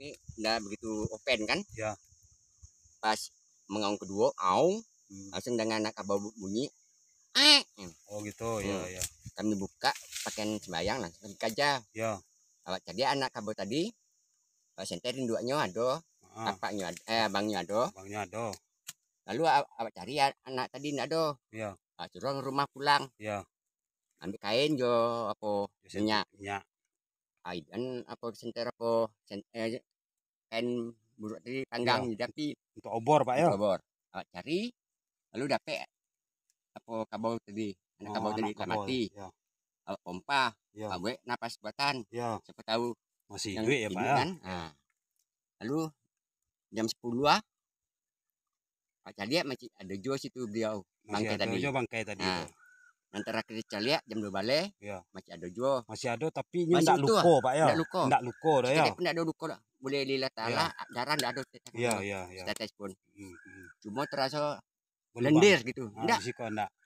ini nggak begitu open kan ya pas mengaung kedua aung hmm. langsung dengan anak abah bunyi eh oh gitu hmm. ya ya kami buka pakaian sembayang langsung kami kaca ya awak tadi anak kabel tadi eh, senterin dua nyo apa ah. eh abangnya ado abangnya ado lalu awak cari anak tadi ndak ado ya ah, curang rumah pulang ya ambil kain jo apa minyak minyak aidan ah, apa senter apa sen, eh, kain buruk tadi iya, panggang ya. tapi untuk obor pak ya obor awak cari lalu dapat apa kabau tadi anak oh, kabau tadi kabau. mati ya. awak pompa ya. awak napas buatan ya. siapa tahu masih yang duit ya pak ya. Kan? Nah. lalu jam sepuluh ah pak cari masih ada jo situ beliau bangkai tadi nanti ya? bangkai tadi nah. terakhir saya jam dua balik ya. masih ada jua. Masih ada tapi ini masih luko ah. Pak ya. tidak luko. tidak luko dah ya. Tidak ada luko boleh lihat tala iya. darah tidak ada tetes, yeah, yeah, yeah. pun cuma terasa lendir gitu nah,